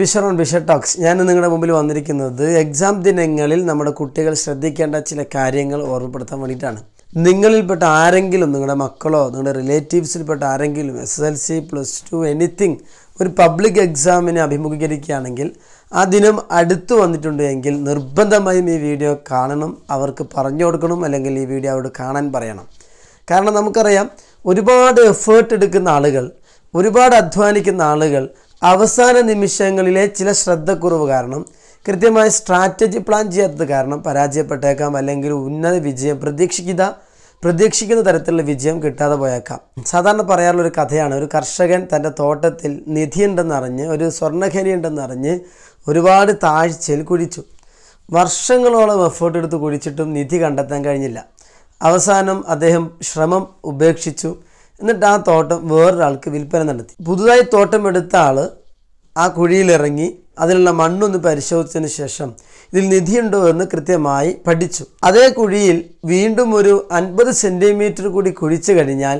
ബിഷറോൺ ബിഷർ talks ഞാൻ നിങ്ങളുടെ മുമ്പിൽ വന്നിരിക്കുന്നത് എക്സാം ദിനങ്ങളിൽ നമ്മുടെ കുട്ടികൾ ശ്രദ്ധിക്കേണ്ട ചില കാര്യങ്ങൾ ഓർമ്മപ്പെടുത്താൻ വേണ്ടിയിട്ടാണ് നിങ്ങളിൽപ്പെട്ട ആരെങ്കിലും നിങ്ങളുടെ മക്കളോ നിങ്ങളുടെ റിലേറ്റീവ്സിൽപ്പെട്ട ആരെങ്കിലും S S L C plus two anything ഒരു പബ്ലിക് എക്സാമിനെ അഭിമുഖീകരിക്കുകയാണെങ്കിൽ ആ ദിനം അടുത്തു വന്നിട്ടുണ്ട് എങ്കിൽ നിർബന്ധമായും ഈ വീഡിയോ കാണണം അവർക്ക് പറഞ്ഞു കൊടുക്കണം അല്ലെങ്കിൽ ഈ വീഡിയോ അവരോട് കാണാൻ പറയണം കാരണം നമുക്കറിയാം ഒരുപാട് എഫേർട്ട് എടുക്കുന്ന ആളുകൾ ഒരുപാട് അധ്വാനിക്കുന്ന ആളുകൾ അവസാന നിമിഷങ്ങളിലെ ചില ശ്രദ്ധക്കുറവ് കാരണം കൃത്യമായ സ്ട്രാറ്റജി പ്ലാൻ ചെയ്യാത്തത് കാരണം പരാജയപ്പെട്ടേക്കാം അല്ലെങ്കിൽ ഉന്നത വിജയം പ്രതീക്ഷിക്കുന്ന പ്രതീക്ഷിക്കുന്ന തരത്തിലുള്ള വിജയം കിട്ടാതെ പോയേക്കാം സാധാരണ പറയാറുള്ള ഒരു കഥയാണ് ഒരു കർഷകൻ തൻ്റെ തോട്ടത്തിൽ നിധിയുണ്ടെന്നറിഞ്ഞ് ഒരു സ്വർണ്ണഖനിയുണ്ടെന്നറിഞ്ഞ് ഒരുപാട് താഴ്ചയിൽ കുഴിച്ചു വർഷങ്ങളോളം എഫേർട്ട് എടുത്ത് കുഴിച്ചിട്ടും നിധി കണ്ടെത്താൻ കഴിഞ്ഞില്ല അവസാനം അദ്ദേഹം ശ്രമം ഉപേക്ഷിച്ചു എന്നിട്ട് ആ തോട്ടം വേറൊരാൾക്ക് വിൽപ്പന നടത്തി പുതുതായി തോട്ടം എടുത്ത ആൾ ആ കുഴിയിലിറങ്ങി അതിനുള്ള മണ്ണൊന്ന് പരിശോധിച്ചതിന് ശേഷം ഇതിൽ നിധിയുണ്ടോ എന്ന് കൃത്യമായി പഠിച്ചു അതേ കുഴിയിൽ വീണ്ടും ഒരു അൻപത് സെൻറ്റിമീറ്റർ കൂടി കുഴിച്ചു കഴിഞ്ഞാൽ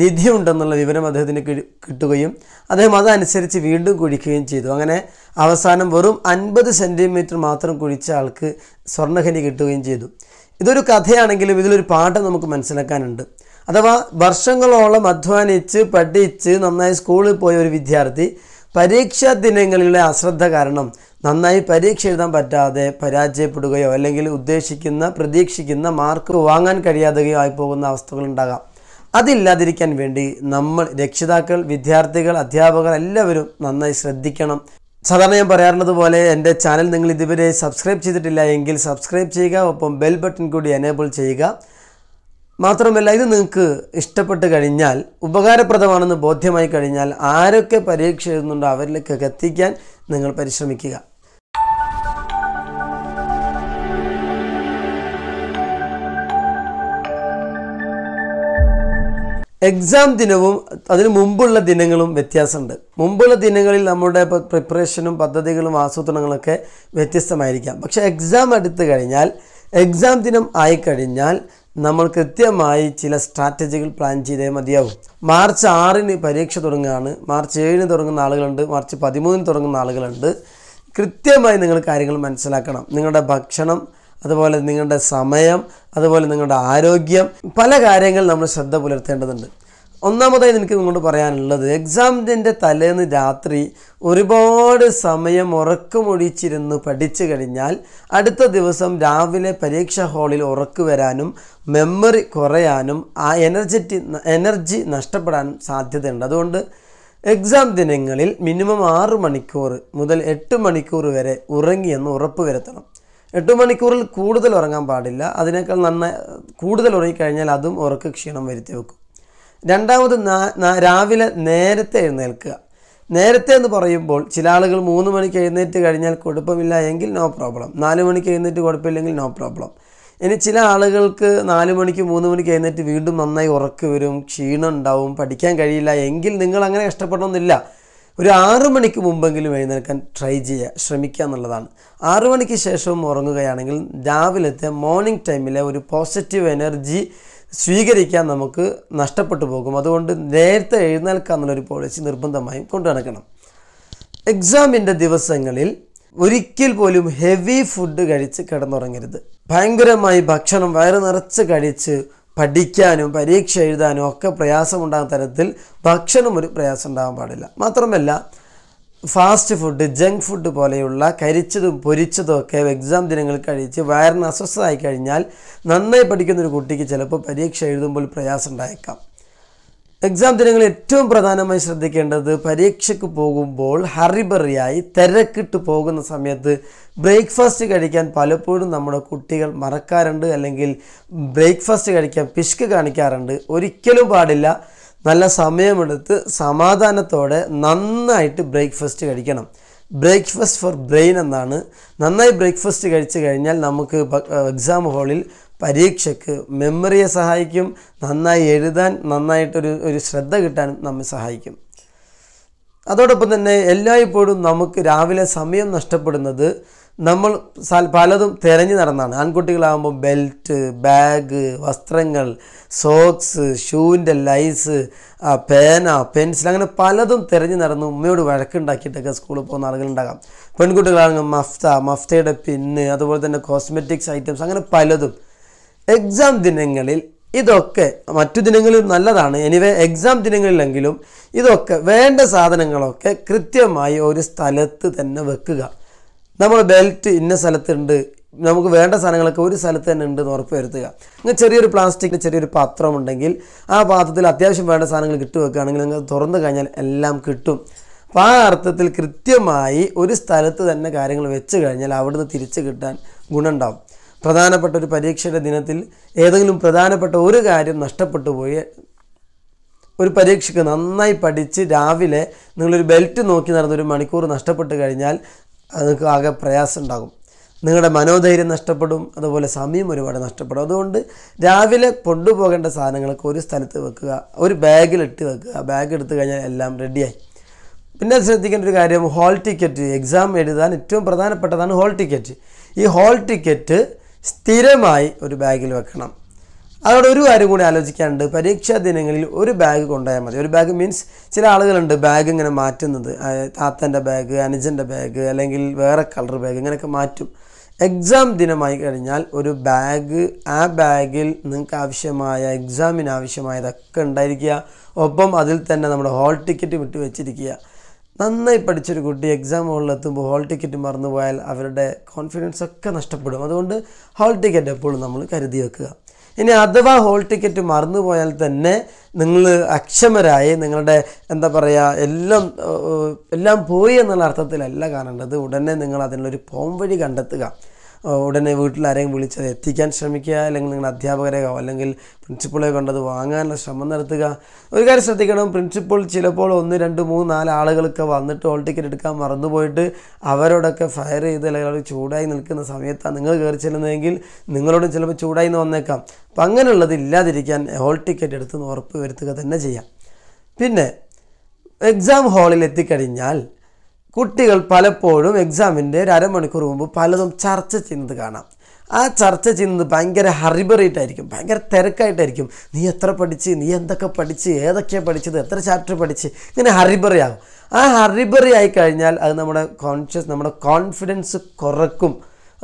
നിധി ഉണ്ടെന്നുള്ള വിവരം അദ്ദേഹത്തിന് കിട്ടുകയും അദ്ദേഹം അതനുസരിച്ച് വീണ്ടും കുഴിക്കുകയും ചെയ്തു അങ്ങനെ അവസാനം വെറും അൻപത് സെൻറ്റിമീറ്റർ മാത്രം കുഴിച്ച ആൾക്ക് സ്വർണ്ണഖനി കിട്ടുകയും ചെയ്തു ഇതൊരു കഥയാണെങ്കിലും ഇതിലൊരു പാഠം നമുക്ക് മനസ്സിലാക്കാനുണ്ട് അഥവാ വർഷങ്ങളോളം അധ്വാനിച്ച് പഠിച്ച് നന്നായി സ്കൂളിൽ പോയ ഒരു വിദ്യാർത്ഥി പരീക്ഷാ ദിനങ്ങളിലെ അശ്രദ്ധ കാരണം നന്നായി പരീക്ഷ എഴുതാൻ പറ്റാതെ പരാജയപ്പെടുകയോ അല്ലെങ്കിൽ ഉദ്ദേശിക്കുന്ന പ്രതീക്ഷിക്കുന്ന മാർക്ക് വാങ്ങാൻ കഴിയാതെയോ ആയി പോകുന്ന അവസ്ഥകളുണ്ടാകാം അതില്ലാതിരിക്കാൻ വേണ്ടി നമ്മൾ രക്ഷിതാക്കൾ വിദ്യാർത്ഥികൾ അധ്യാപകർ എല്ലാവരും നന്നായി ശ്രദ്ധിക്കണം സാധാരണ ഞാൻ പറയാറുള്ളത് പോലെ എൻ്റെ ചാനൽ നിങ്ങൾ ഇതുവരെ സബ്സ്ക്രൈബ് ചെയ്തിട്ടില്ല എങ്കിൽ സബ്സ്ക്രൈബ് ചെയ്യുക ഒപ്പം ബെൽ ബട്ടൺ കൂടി എനേബിൾ ചെയ്യുക മാത്രമല്ല ഇത് നിങ്ങൾക്ക് ഇഷ്ടപ്പെട്ട് കഴിഞ്ഞാൽ ഉപകാരപ്രദമാണെന്ന് ബോധ്യമായി കഴിഞ്ഞാൽ ആരൊക്കെ പരീക്ഷ എഴുതുന്നുണ്ടോ അവരിലേക്കൊക്കെ എത്തിക്കാൻ നിങ്ങൾ പരിശ്രമിക്കുക എക്സാം ദിനവും അതിന് മുമ്പുള്ള ദിനങ്ങളും വ്യത്യാസമുണ്ട് മുമ്പുള്ള ദിനങ്ങളിൽ നമ്മുടെ പ്രിപ്പറേഷനും പദ്ധതികളും ആസൂത്രണങ്ങളൊക്കെ വ്യത്യസ്തമായിരിക്കാം പക്ഷേ എക്സാം എടുത്തു കഴിഞ്ഞാൽ എക്സാം ദിനം ആയിക്കഴിഞ്ഞാൽ നമ്മൾ കൃത്യമായി ചില സ്ട്രാറ്റജികൾ പ്ലാൻ ചെയ്തേ മതിയാവും മാർച്ച് ആറിന് പരീക്ഷ തുടങ്ങുകയാണ് മാർച്ച് ഏഴിന് തുടങ്ങുന്ന ആളുകളുണ്ട് മാർച്ച് പതിമൂന്നിന് തുടങ്ങുന്ന ആളുകളുണ്ട് കൃത്യമായി നിങ്ങൾ കാര്യങ്ങൾ മനസ്സിലാക്കണം നിങ്ങളുടെ ഭക്ഷണം അതുപോലെ നിങ്ങളുടെ സമയം അതുപോലെ നിങ്ങളുടെ ആരോഗ്യം പല കാര്യങ്ങൾ നമ്മൾ ശ്രദ്ധ പുലർത്തേണ്ടതുണ്ട് ഒന്നാമതായി എനിക്ക് നിങ്ങളോട് പറയാനുള്ളത് എക്സാമിൻ്റെ തലേന്ന് രാത്രി ഒരുപാട് സമയം ഉറക്കമൊഴിച്ചിരുന്ന് പഠിച്ചു കഴിഞ്ഞാൽ അടുത്ത ദിവസം രാവിലെ പരീക്ഷാ ഹാളിൽ ഉറക്കു വരാനും മെമ്മറി കുറയാനും ആ എനർജറ്റി എനർജി നഷ്ടപ്പെടാനും സാധ്യതയുണ്ട് അതുകൊണ്ട് എക്സാം ദിനങ്ങളിൽ മിനിമം ആറ് മണിക്കൂർ മുതൽ എട്ട് മണിക്കൂർ വരെ ഉറങ്ങിയെന്ന് ഉറപ്പ് വരുത്തണം എട്ട് മണിക്കൂറിൽ കൂടുതൽ ഉറങ്ങാൻ പാടില്ല അതിനേക്കാൾ നന്നായി കൂടുതൽ ഉറങ്ങിക്കഴിഞ്ഞാൽ അതും ഉറക്ക ക്ഷീണം വരുത്തി വെക്കും രണ്ടാമത് രാവിലെ നേരത്തെ എഴുന്നേൽക്കുക നേരത്തെ എന്ന് പറയുമ്പോൾ ചില ആളുകൾ മൂന്ന് മണിക്ക് എഴുന്നേറ്റ് കഴിഞ്ഞാൽ കുഴപ്പമില്ല എങ്കിൽ നോ പ്രോബ്ലം നാല് മണിക്ക് എഴുന്നേറ്റ് കുഴപ്പമില്ലെങ്കിൽ നോ പ്രോബ്ലം ഇനി ചില ആളുകൾക്ക് നാല് മണിക്ക് മൂന്ന് മണിക്ക് എഴുന്നേറ്റ് വീണ്ടും നന്നായി ഉറക്ക് വരും ക്ഷീണം ഉണ്ടാവും പഠിക്കാൻ കഴിയില്ല എങ്കിൽ നിങ്ങൾ അങ്ങനെ കഷ്ടപ്പെടണമെന്നില്ല ഒരു ആറു മണിക്ക് മുമ്പെങ്കിലും എഴുന്നേൽക്കാൻ ട്രൈ ചെയ്യുക ശ്രമിക്കുക എന്നുള്ളതാണ് ആറു മണിക്ക് ശേഷവും ഉറങ്ങുകയാണെങ്കിൽ രാവിലത്തെ മോർണിംഗ് ടൈമിലെ ഒരു പോസിറ്റീവ് എനർജി സ്വീകരിക്കാൻ നമുക്ക് നഷ്ടപ്പെട്ടു പോകും അതുകൊണ്ട് നേരത്തെ എഴുന്നേൽക്കുക എന്നുള്ളൊരു പോളിസി നിർബന്ധമായും കൊണ്ടു നടക്കണം എക്സാമിൻ്റെ ദിവസങ്ങളിൽ ഒരിക്കൽ പോലും ഹെവി ഫുഡ് കഴിച്ച് കിടന്നുറങ്ങരുത് ഭയങ്കരമായി ഭക്ഷണം വയറ് നിറച്ച് കഴിച്ച് പഠിക്കാനും പരീക്ഷ എഴുതാനും ഒക്കെ പ്രയാസമുണ്ടാകുന്ന തരത്തിൽ ഭക്ഷണം ഒരു പ്രയാസം ഉണ്ടാകാൻ പാടില്ല മാത്രമല്ല ഫാസ്റ്റ് ഫുഡ് ജങ്ക് ഫുഡ് പോലെയുള്ള കരിച്ചതും പൊരിച്ചതും ഒക്കെ എക്സാം ദിനങ്ങൾ കഴിച്ച് വയറിന് അസ്വസ്ഥമായി കഴിഞ്ഞാൽ നന്നായി പഠിക്കുന്ന ഒരു കുട്ടിക്ക് ചിലപ്പോൾ പരീക്ഷ എഴുതുമ്പോൾ പ്രയാസം ഉണ്ടായേക്കാം എക്സാം ദിനങ്ങൾ ഏറ്റവും പ്രധാനമായി ശ്രദ്ധിക്കേണ്ടത് പരീക്ഷയ്ക്ക് പോകുമ്പോൾ ഹറിബറിയായി തിരക്കിട്ട് പോകുന്ന സമയത്ത് ബ്രേക്ക്ഫാസ്റ്റ് കഴിക്കാൻ പലപ്പോഴും നമ്മുടെ കുട്ടികൾ മറക്കാറുണ്ട് അല്ലെങ്കിൽ ബ്രേക്ക്ഫാസ്റ്റ് കഴിക്കാൻ പിശുക്ക് കാണിക്കാറുണ്ട് ഒരിക്കലും പാടില്ല നല്ല സമയമെടുത്ത് സമാധാനത്തോടെ നന്നായിട്ട് ബ്രേക്ക്ഫാസ്റ്റ് കഴിക്കണം ബ്രേക്ക്ഫാസ്റ്റ് ഫോർ ബ്രെയിൻ എന്നാണ് നന്നായി ബ്രേക്ക്ഫാസ്റ്റ് കഴിച്ചു കഴിഞ്ഞാൽ നമുക്ക് എക്സാം ഹാളിൽ പരീക്ഷയ്ക്ക് മെമ്മറിയെ സഹായിക്കും നന്നായി എഴുതാൻ നന്നായിട്ടൊരു ഒരു ശ്രദ്ധ കിട്ടാനും നമ്മെ സഹായിക്കും അതോടൊപ്പം തന്നെ എല്ലായ്പ്പോഴും നമുക്ക് രാവിലെ സമയം നഷ്ടപ്പെടുന്നത് നമ്മൾ പലതും തിരഞ്ഞു നടന്നാണ് ആൺകുട്ടികളാകുമ്പോൾ ബെൽറ്റ് ബാഗ് വസ്ത്രങ്ങൾ സോക്സ് ഷൂവിൻ്റെ ലൈസ് പേന പെൻസിൽ അങ്ങനെ പലതും തിരഞ്ഞു നടന്നു ഉമ്മയോട് വഴക്കുണ്ടാക്കിയിട്ടൊക്കെ സ്കൂളിൽ പോകുന്ന ആളുകളുണ്ടാകാം പെൺകുട്ടികളാണെങ്കിൽ മഫ്ത മഫ്തയുടെ പിന്ന് അതുപോലെ തന്നെ കോസ്മെറ്റിക്സ് ഐറ്റംസ് അങ്ങനെ പലതും എക്സാം ദിനങ്ങളിൽ ഇതൊക്കെ മറ്റു ദിനങ്ങളിൽ നല്ലതാണ് എനിവേ എക്സാം ദിനങ്ങളിലെങ്കിലും ഇതൊക്കെ വേണ്ട സാധനങ്ങളൊക്കെ കൃത്യമായി ഒരു സ്ഥലത്ത് തന്നെ വെക്കുക നമ്മൾ ബെൽറ്റ് ഇന്ന സ്ഥലത്തുണ്ട് നമുക്ക് വേണ്ട സാധനങ്ങളൊക്കെ ഒരു സ്ഥലത്ത് തന്നെ ഉണ്ടെന്ന് ഉറപ്പ് വരുത്തുക ഇങ്ങനെ ചെറിയൊരു പ്ലാസ്റ്റിക്കിൻ്റെ ചെറിയൊരു പാത്രം ഉണ്ടെങ്കിൽ ആ പാത്രത്തിൽ അത്യാവശ്യം വേണ്ട സാധനങ്ങൾ കിട്ടുവെക്കുകയാണെങ്കിൽ നിങ്ങൾ തുറന്നു കഴിഞ്ഞാൽ എല്ലാം കിട്ടും അപ്പോൾ ആ അർത്ഥത്തിൽ കൃത്യമായി ഒരു സ്ഥലത്ത് തന്നെ കാര്യങ്ങൾ വെച്ച് കഴിഞ്ഞാൽ അവിടുന്ന് തിരിച്ച് കിട്ടാൻ ഗുണമുണ്ടാവും പ്രധാനപ്പെട്ട ഒരു പരീക്ഷയുടെ ദിനത്തിൽ ഏതെങ്കിലും പ്രധാനപ്പെട്ട ഒരു കാര്യം നഷ്ടപ്പെട്ടു പോയി ഒരു പരീക്ഷയ്ക്ക് നന്നായി പഠിച്ച് രാവിലെ നിങ്ങളൊരു ബെൽറ്റ് നോക്കി നടന്നൊരു മണിക്കൂർ നഷ്ടപ്പെട്ട് കഴിഞ്ഞാൽ അത് നിങ്ങൾക്ക് ആകെ പ്രയാസം ഉണ്ടാകും നിങ്ങളുടെ മനോധൈര്യം നഷ്ടപ്പെടും അതുപോലെ സമയം ഒരുപാട് നഷ്ടപ്പെടും അതുകൊണ്ട് രാവിലെ കൊണ്ടുപോകേണ്ട സാധനങ്ങളൊക്കെ ഒരു സ്ഥലത്ത് വെക്കുക ഒരു ബാഗിലിട്ട് വെക്കുക ബാഗ് എടുത്തു കഴിഞ്ഞാൽ എല്ലാം റെഡിയായി പിന്നെ ശ്രദ്ധിക്കേണ്ട ഒരു കാര്യം ഹോൾ ടിക്കറ്റ് എക്സാം എഴുതാൻ ഏറ്റവും പ്രധാനപ്പെട്ടതാണ് ഹോൾ ടിക്കറ്റ് ഈ ഹോൾ ടിക്കറ്റ് സ്ഥിരമായി ഒരു ബാഗിൽ വെക്കണം അതോടെ ഒരു കാര്യം കൂടി ആലോചിക്കാനുണ്ട് പരീക്ഷാ ദിനങ്ങളിൽ ഒരു ബാഗ് കൊണ്ടുപോയാൽ മതി ഒരു ബാഗ് മീൻസ് ചില ആളുകളുണ്ട് ബാഗ് ഇങ്ങനെ മാറ്റുന്നത് താത്തൻ്റെ ബാഗ് അനുജൻ്റെ ബാഗ് അല്ലെങ്കിൽ വേറെ കളർ ബാഗ് ഇങ്ങനെയൊക്കെ മാറ്റും എക്സാം ദിനമായി കഴിഞ്ഞാൽ ഒരു ബാഗ് ആ ബാഗിൽ നിങ്ങൾക്ക് ആവശ്യമായ എക്സാമിന് ആവശ്യമായതൊക്കെ ഉണ്ടായിരിക്കുക ഒപ്പം അതിൽ തന്നെ നമ്മുടെ ഹോൾ ടിക്കറ്റ് വിട്ടു വെച്ചിരിക്കുക നന്നായി പഠിച്ചൊരു കുട്ടി എക്സാം ഹോളിലെത്തുമ്പോൾ ഹോൾ ടിക്കറ്റ് മറന്നു പോയാൽ അവരുടെ കോൺഫിഡൻസ് ഒക്കെ നഷ്ടപ്പെടും അതുകൊണ്ട് ഹോൾ ടിക്കറ്റ് എപ്പോഴും നമ്മൾ കരുതി വെക്കുക ഇനി അഥവാ ഹോൾ ടിക്കറ്റ് മറന്നുപോയാൽ തന്നെ നിങ്ങൾ അക്ഷമരായി നിങ്ങളുടെ എന്താ പറയുക എല്ലാം എല്ലാം പോയി എന്നുള്ള അർത്ഥത്തിലല്ല കാണേണ്ടത് ഉടനെ നിങ്ങൾ അതിനുള്ളൊരു പോംവഴി കണ്ടെത്തുക ഉടനെ വീട്ടിൽ ആരെയും വിളിച്ചത് എത്തിക്കാൻ ശ്രമിക്കുക അല്ലെങ്കിൽ നിങ്ങളുടെ അധ്യാപകരെയോ അല്ലെങ്കിൽ പ്രിൻസിപ്പളെ കണ്ടത് വാങ്ങാനുള്ള ശ്രമം നടത്തുക ഒരു കാര്യം ശ്രദ്ധിക്കണം പ്രിൻസിപ്പൾ ചിലപ്പോൾ ഒന്ന് രണ്ട് മൂന്ന് നാല് ആളുകളൊക്കെ വന്നിട്ട് ഹോൾ ടിക്കറ്റ് എടുക്കാൻ മറന്നുപോയിട്ട് അവരോടൊക്കെ ഫയർ ചെയ്ത് അല്ലെങ്കിൽ അവർ ചൂടായി നിൽക്കുന്ന സമയത്താണ് നിങ്ങൾ കയറി ചെല്ലുന്നതെങ്കിൽ നിങ്ങളോടും ചിലപ്പോൾ ചൂടായി വന്നേക്കാം അപ്പം അങ്ങനെയുള്ളത് ഇല്ലാതിരിക്കാൻ ഹോൾ ടിക്കറ്റ് എടുത്ത് ഉറപ്പ് വരുത്തുക തന്നെ ചെയ്യാം പിന്നെ എക്സാം ഹാളിൽ എത്തിക്കഴിഞ്ഞാൽ കുട്ടികൾ പലപ്പോഴും എക്സാമിൻ്റെ ഒരു അരമണിക്കൂർ മുമ്പ് പലതും ചർച്ച ചെയ്യുന്നത് കാണാം ആ ചർച്ച ചെയ്യുന്നത് ഭയങ്കര ഹറിബറിയിട്ടായിരിക്കും ഭയങ്കര തിരക്കായിട്ടായിരിക്കും നീ എത്ര പഠിച്ച് നീ എന്തൊക്കെ പഠിച്ച് ഏതൊക്കെയാണ് പഠിച്ചത് എത്ര ചാപ്റ്റർ പഠിച്ച് ഇങ്ങനെ ഹറിബറിയാകും ആ ഹറിബറി ആയി കഴിഞ്ഞാൽ അത് നമ്മുടെ കോൺഷ്യസ് നമ്മുടെ കോൺഫിഡൻസ് കുറക്കും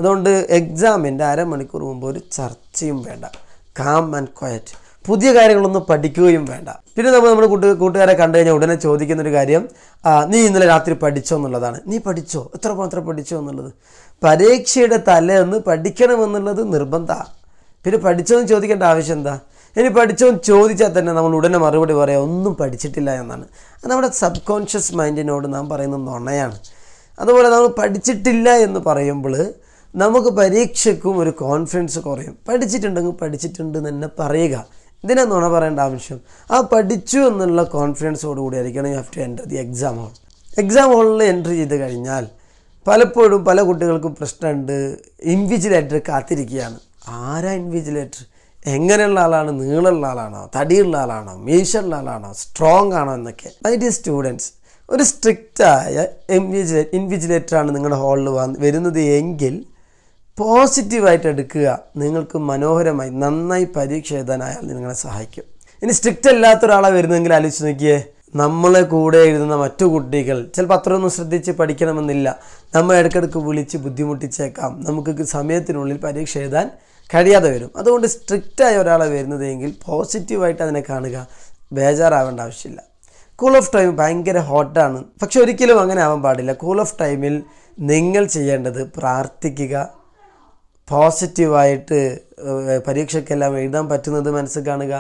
അതുകൊണ്ട് എക്സാമിൻ്റെ അരമണിക്കൂർ മുമ്പ് ഒരു ചർച്ചയും വേണ്ട കാം ആൻഡ് ക്വയറ്റ് പുതിയ കാര്യങ്ങളൊന്നും പഠിക്കുകയും വേണ്ട പിന്നെ നമ്മൾ നമ്മുടെ കൂട്ട് കൂട്ടുകാരെ കണ്ടു കഴിഞ്ഞാൽ ഉടനെ ചോദിക്കുന്ന ഒരു കാര്യം നീ ഇന്നലെ രാത്രി പഠിച്ചോ എന്നുള്ളതാണ് നീ പഠിച്ചോ എത്ര മാത്രം പഠിച്ചോ എന്നുള്ളത് പരീക്ഷയുടെ തലേന്ന് പഠിക്കണമെന്നുള്ളത് നിർബന്ധമാണ് പിന്നെ പഠിച്ചോ എന്ന് ചോദിക്കേണ്ട ആവശ്യം എന്താ ഇനി പഠിച്ചോ ചോദിച്ചാൽ തന്നെ നമ്മൾ ഉടനെ മറുപടി പറയാം ഒന്നും പഠിച്ചിട്ടില്ല എന്നാണ് അത് നമ്മുടെ സബ് കോൺഷ്യസ് മൈൻഡിനോട് നാം പറയുന്ന നുണയാണ് അതുപോലെ നമ്മൾ പഠിച്ചിട്ടില്ല എന്ന് പറയുമ്പോൾ നമുക്ക് പരീക്ഷയ്ക്കും ഒരു കോൺഫിഡൻസ് കുറയും പഠിച്ചിട്ടുണ്ടെങ്കിൽ പഠിച്ചിട്ടുണ്ട് എന്ന് തന്നെ പറയുക ഇതിനെ നുണ പറയേണ്ട ആവശ്യം ആ പഠിച്ചു എന്നുള്ള കൂടി ആയിരിക്കണം you have to enter the exam hall exam ഹോളിൽ എൻട്രി ചെയ്ത് കഴിഞ്ഞാൽ പലപ്പോഴും പല കുട്ടികൾക്കും പ്രശ്നമുണ്ട് ഇൻവിജിലേറ്റർ കാത്തിരിക്കുകയാണ് ആരാ ഇൻവിജിലേറ്റർ എങ്ങനെയുള്ള ആളാണ് നീളമുള്ള ആളാണോ തടിയുള്ള ആളാണോ മീശുള്ള ആളാണോ സ്ട്രോങ് ആണോ എന്നൊക്കെ മൈ സ്റ്റുഡൻസ് ഒരു സ്ട്രിക്റ്റായ ഇൻവിജിലേറ്റർ ഇൻവിജിലേറ്ററാണ് നിങ്ങളുടെ ഹോളിൽ വരുന്നത് എങ്കിൽ പോസിറ്റീവായിട്ട് എടുക്കുക നിങ്ങൾക്ക് മനോഹരമായി നന്നായി പരീക്ഷ എഴുതാനായാൽ നിങ്ങളെ സഹായിക്കും ഇനി സ്ട്രിക്റ്റ് അല്ലാത്ത ഒരാളെ വരുന്നെങ്കിൽ ആലോചിച്ച് നോക്കിയേ നമ്മളെ കൂടെ എഴുതുന്ന മറ്റു കുട്ടികൾ ചിലപ്പോൾ അത്രയൊന്നും ശ്രദ്ധിച്ച് പഠിക്കണമെന്നില്ല നമ്മൾ ഇടയ്ക്കിടയ്ക്ക് വിളിച്ച് ബുദ്ധിമുട്ടിച്ചേക്കാം നമുക്ക് സമയത്തിനുള്ളിൽ പരീക്ഷ എഴുതാൻ കഴിയാതെ വരും അതുകൊണ്ട് സ്ട്രിക്റ്റായ ഒരാളെ വരുന്നതെങ്കിൽ പോസിറ്റീവായിട്ട് അതിനെ കാണുക ബേജാറാവേണ്ട ആവശ്യമില്ല കൂൾ ഓഫ് ടൈം ഭയങ്കര ഹോട്ടാണ് പക്ഷെ ഒരിക്കലും അങ്ങനെ ആവാൻ പാടില്ല കൂൾ ഓഫ് ടൈമിൽ നിങ്ങൾ ചെയ്യേണ്ടത് പ്രാർത്ഥിക്കുക പോസിറ്റീവായിട്ട് പരീക്ഷയ്ക്കെല്ലാം എഴുതാൻ പറ്റുന്നത് മനസ്സിൽ കാണുക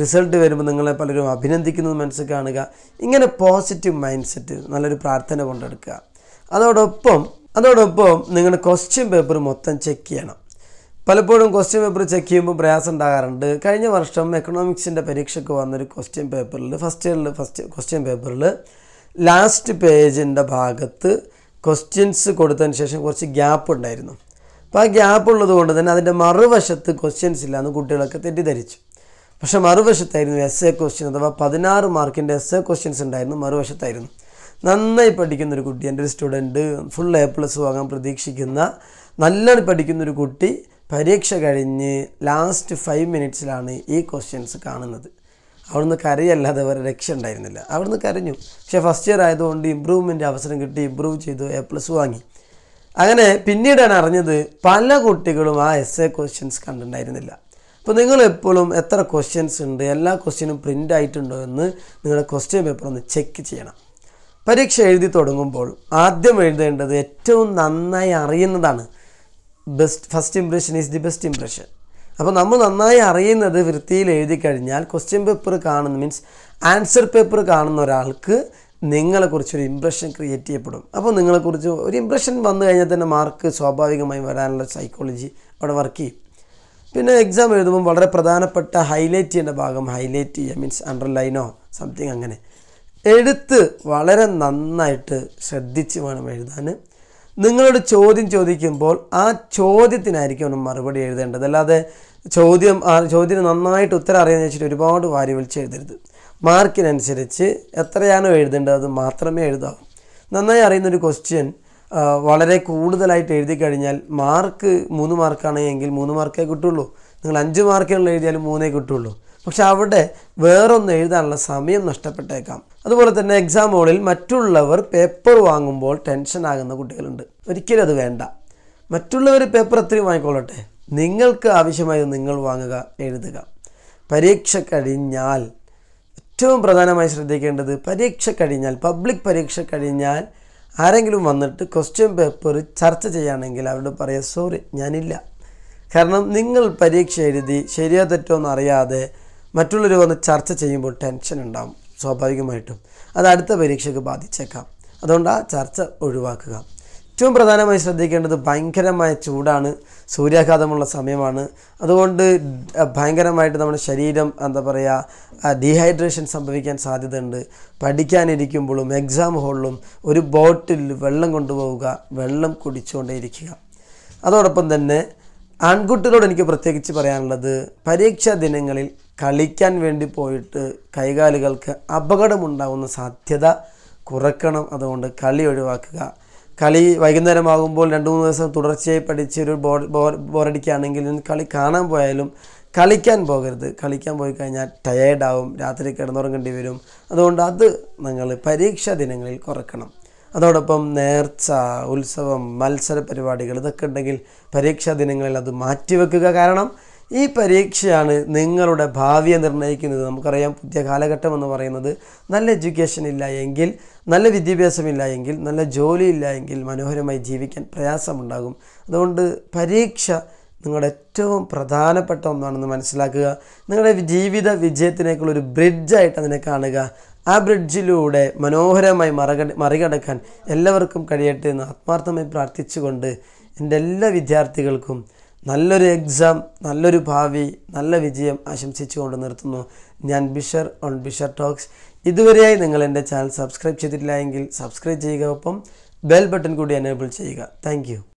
റിസൾട്ട് വരുമ്പോൾ നിങ്ങളെ പലരും അഭിനന്ദിക്കുന്നത് മനസ്സിൽ കാണുക ഇങ്ങനെ പോസിറ്റീവ് മൈൻഡ് സെറ്റ് നല്ലൊരു പ്രാർത്ഥന കൊണ്ടെടുക്കുക അതോടൊപ്പം അതോടൊപ്പം നിങ്ങളുടെ ക്വസ്റ്റ്യൻ പേപ്പർ മൊത്തം ചെക്ക് ചെയ്യണം പലപ്പോഴും ക്വസ്റ്റ്യൻ പേപ്പർ ചെക്ക് ചെയ്യുമ്പോൾ പ്രയാസം ഉണ്ടാകാറുണ്ട് കഴിഞ്ഞ വർഷം എക്കണോമിക്സിൻ്റെ പരീക്ഷയ്ക്ക് വന്നൊരു ക്വസ്റ്റ്യൻ പേപ്പറിൽ ഫസ്റ്റ് ഇയറിൽ ഫസ്റ്റ് ക്വസ്റ്റ്യൻ പേപ്പറിൽ ലാസ്റ്റ് പേജിൻ്റെ ഭാഗത്ത് ക്വസ്റ്റ്യൻസ് കൊടുത്തതിന് ശേഷം കുറച്ച് ഗ്യാപ്പ് ഉണ്ടായിരുന്നു അപ്പോൾ ആ ഗ്യാപ്പ് ഉള്ളത് കൊണ്ട് തന്നെ അതിൻ്റെ മറുവശത്ത് ക്വസ്റ്റ്യൻസ് ഇല്ലാന്ന് കുട്ടികളൊക്കെ തെറ്റിദ്ധരിച്ചു പക്ഷേ മറുവശത്തായിരുന്നു എസ് എ ക്വസ്റ്റ്യൻ അഥവാ പതിനാറ് മാർക്കിൻ്റെ എസ് എ ക്വസ്റ്റ്യൻസ് ഉണ്ടായിരുന്നു മറുവശത്തായിരുന്നു നന്നായി പഠിക്കുന്ന ഒരു കുട്ടി എൻ്റെ ഒരു സ്റ്റുഡൻറ്റ് ഫുൾ എ പ്ലസ് വാങ്ങാൻ പ്രതീക്ഷിക്കുന്ന നല്ലോണം പഠിക്കുന്ന ഒരു കുട്ടി പരീക്ഷ കഴിഞ്ഞ് ലാസ്റ്റ് ഫൈവ് മിനിറ്റ്സിലാണ് ഈ ക്വസ്റ്റ്യൻസ് കാണുന്നത് അവിടുന്ന് കരയല്ലാതെ വേറെ രക്ഷ ഉണ്ടായിരുന്നില്ല അവിടുന്ന് കരഞ്ഞു പക്ഷേ ഫസ്റ്റ് ഇയർ ആയതുകൊണ്ട് ഇമ്പ്രൂവ്മെൻറ്റ് അവസരം കിട്ടി ഇമ്പ്രൂവ് ചെയ്തു എ പ്ലസ് വാങ്ങി അങ്ങനെ പിന്നീടാണ് അറിഞ്ഞത് പല കുട്ടികളും ആ എസ് എ ക്വസ്റ്റ്യൻസ് കണ്ടിട്ടുണ്ടായിരുന്നില്ല അപ്പോൾ നിങ്ങൾ എപ്പോഴും എത്ര ക്വസ്റ്റ്യൻസ് ഉണ്ട് എല്ലാ ക്വസ്റ്റ്യനും പ്രിൻ്റ് ആയിട്ടുണ്ടോ എന്ന് നിങ്ങളുടെ ക്വസ്റ്റ്യൻ പേപ്പർ ഒന്ന് ചെക്ക് ചെയ്യണം പരീക്ഷ എഴുതി തുടങ്ങുമ്പോൾ ആദ്യം എഴുതേണ്ടത് ഏറ്റവും നന്നായി അറിയുന്നതാണ് best first impression is the best impression അപ്പോൾ നമ്മൾ നന്നായി അറിയുന്നത് വൃത്തിയിൽ എഴുതി കഴിഞ്ഞാൽ ക്വസ്റ്റ്യൻ പേപ്പർ കാണുന്ന മീൻസ് ആൻസർ പേപ്പർ കാണുന്ന ഒരാൾക്ക് നിങ്ങളെക്കുറിച്ചൊരു ഇമ്പ്രഷൻ ക്രിയേറ്റ് ചെയ്യപ്പെടും അപ്പോൾ നിങ്ങളെക്കുറിച്ച് ഒരു ഇമ്പ്രഷൻ വന്നു കഴിഞ്ഞാൽ തന്നെ മാർക്ക് സ്വാഭാവികമായി വരാനുള്ള സൈക്കോളജി അവിടെ വർക്ക് ചെയ്യും പിന്നെ എക്സാം എഴുതുമ്പോൾ വളരെ പ്രധാനപ്പെട്ട ഹൈലൈറ്റ് ചെയ്യേണ്ട ഭാഗം ഹൈലൈറ്റ് ചെയ്യുക മീൻസ് അണ്ടർലൈനോ സംതിങ് അങ്ങനെ എഴുത്ത് വളരെ നന്നായിട്ട് ശ്രദ്ധിച്ച് വേണം എഴുതാൻ നിങ്ങളോട് ചോദ്യം ചോദിക്കുമ്പോൾ ആ ചോദ്യത്തിനായിരിക്കും ഒന്ന് മറുപടി എഴുതേണ്ടത് അല്ലാതെ ചോദ്യം ചോദ്യം നന്നായിട്ട് ഉത്തരം അറിയാമെന്ന് വെച്ചിട്ട് ഒരുപാട് വാരി വിളിച്ച് എഴുതരുത് മാർക്കിനനുസരിച്ച് എത്രയാണോ എഴുതേണ്ടത് അത് മാത്രമേ എഴുതാവൂ നന്നായി അറിയുന്നൊരു ക്വസ്റ്റ്യൻ വളരെ കൂടുതലായിട്ട് എഴുതി കഴിഞ്ഞാൽ മാർക്ക് മൂന്ന് മാർക്കാണെങ്കിൽ മൂന്ന് മാർക്കേ കിട്ടുള്ളൂ നിങ്ങൾ അഞ്ച് മാർക്കുകളിൽ എഴുതിയാലും മൂന്നേ കിട്ടുള്ളൂ പക്ഷെ അവിടെ വേറൊന്ന് എഴുതാനുള്ള സമയം നഷ്ടപ്പെട്ടേക്കാം അതുപോലെ തന്നെ എക്സാം ഹോളിൽ മറ്റുള്ളവർ പേപ്പർ വാങ്ങുമ്പോൾ ടെൻഷൻ ആകുന്ന കുട്ടികളുണ്ട് ഒരിക്കലും അത് വേണ്ട മറ്റുള്ളവർ പേപ്പർ എത്രയും വാങ്ങിക്കൊള്ളട്ടെ നിങ്ങൾക്ക് ആവശ്യമായത് നിങ്ങൾ വാങ്ങുക എഴുതുക പരീക്ഷ കഴിഞ്ഞാൽ ഏറ്റവും പ്രധാനമായി ശ്രദ്ധിക്കേണ്ടത് പരീക്ഷ കഴിഞ്ഞാൽ പബ്ലിക് പരീക്ഷ കഴിഞ്ഞാൽ ആരെങ്കിലും വന്നിട്ട് ക്വസ്റ്റ്യൻ പേപ്പർ ചർച്ച ചെയ്യുകയാണെങ്കിൽ അവരോട് പറയാം സോറി ഞാനില്ല കാരണം നിങ്ങൾ പരീക്ഷ എഴുതി ശരിയോ തെറ്റോ എന്ന് അറിയാതെ മറ്റുള്ളവർ വന്ന് ചർച്ച ചെയ്യുമ്പോൾ ടെൻഷൻ ഉണ്ടാവും സ്വാഭാവികമായിട്ടും അത് അടുത്ത പരീക്ഷയ്ക്ക് ബാധിച്ചേക്കാം അതുകൊണ്ട് ആ ചർച്ച ഒഴിവാക്കുക ഏറ്റവും പ്രധാനമായി ശ്രദ്ധിക്കേണ്ടത് ഭയങ്കരമായ ചൂടാണ് സൂര്യാഘാതമുള്ള സമയമാണ് അതുകൊണ്ട് ഭയങ്കരമായിട്ട് നമ്മുടെ ശരീരം എന്താ പറയുക ഡീഹൈഡ്രേഷൻ സംഭവിക്കാൻ സാധ്യതയുണ്ട് പഠിക്കാനിരിക്കുമ്പോഴും എക്സാം ഹോളിലും ഒരു ബോട്ടിൽ വെള്ളം കൊണ്ടുപോവുക വെള്ളം കുടിച്ചുകൊണ്ടേയിരിക്കുക അതോടൊപ്പം തന്നെ ആൺകുട്ടികളോട് എനിക്ക് പ്രത്യേകിച്ച് പറയാനുള്ളത് പരീക്ഷാ ദിനങ്ങളിൽ കളിക്കാൻ വേണ്ടി പോയിട്ട് കൈകാലുകൾക്ക് അപകടമുണ്ടാകുന്ന സാധ്യത കുറക്കണം അതുകൊണ്ട് കളി ഒഴിവാക്കുക കളി വൈകുന്നേരമാകുമ്പോൾ രണ്ട് മൂന്ന് ദിവസം തുടർച്ചയായി പഠിച്ച് ഒരു ബോർ ബോർ ബോറടിക്കുകയാണെങ്കിലും കളി കാണാൻ പോയാലും കളിക്കാൻ പോകരുത് കളിക്കാൻ പോയി കഴിഞ്ഞാൽ ടയേർഡാവും രാത്രി കിടന്നുറങ്ങേണ്ടി വരും അതുകൊണ്ട് അത് നിങ്ങൾ പരീക്ഷാ ദിനങ്ങളിൽ കുറക്കണം അതോടൊപ്പം നേർച്ച ഉത്സവം മത്സര പരിപാടികൾ ഇതൊക്കെ ഉണ്ടെങ്കിൽ പരീക്ഷാ ദിനങ്ങളിൽ അത് മാറ്റിവെക്കുക കാരണം ഈ പരീക്ഷയാണ് നിങ്ങളുടെ ഭാവിയെ നിർണ്ണയിക്കുന്നത് നമുക്കറിയാം പുതിയ കാലഘട്ടം എന്ന് പറയുന്നത് നല്ല എഡ്യൂക്കേഷൻ ഇല്ല എങ്കിൽ നല്ല ഇല്ല എങ്കിൽ നല്ല ജോലി ഇല്ല എങ്കിൽ മനോഹരമായി ജീവിക്കാൻ പ്രയാസമുണ്ടാകും അതുകൊണ്ട് പരീക്ഷ നിങ്ങളുടെ ഏറ്റവും പ്രധാനപ്പെട്ട ഒന്നാണെന്ന് മനസ്സിലാക്കുക നിങ്ങളുടെ ജീവിത വിജയത്തിനേക്കുള്ള ഒരു ബ്രിഡ്ജായിട്ട് അതിനെ കാണുക ആ ബ്രിഡ്ജിലൂടെ മനോഹരമായി മറികടക്കാൻ എല്ലാവർക്കും കഴിയട്ടെ എന്ന് ആത്മാർത്ഥമായി പ്രാർത്ഥിച്ചുകൊണ്ട് എൻ്റെ എല്ലാ വിദ്യാർത്ഥികൾക്കും നല്ലൊരു എക്സാം നല്ലൊരു ഭാവി നല്ല വിജയം ആശംസിച്ചുകൊണ്ട് നിർത്തുന്നു ഞാൻ ബിഷർ ഓൺ ബിഷർ ടോക്സ് ഇതുവരെയായി നിങ്ങൾ എൻ്റെ ചാനൽ സബ്സ്ക്രൈബ് ചെയ്തിട്ടില്ല എങ്കിൽ സബ്സ്ക്രൈബ് ചെയ്യുക ഒപ്പം ബെൽ ബട്ടൺ കൂടി എനേബിൾ ചെയ്യുക താങ്ക്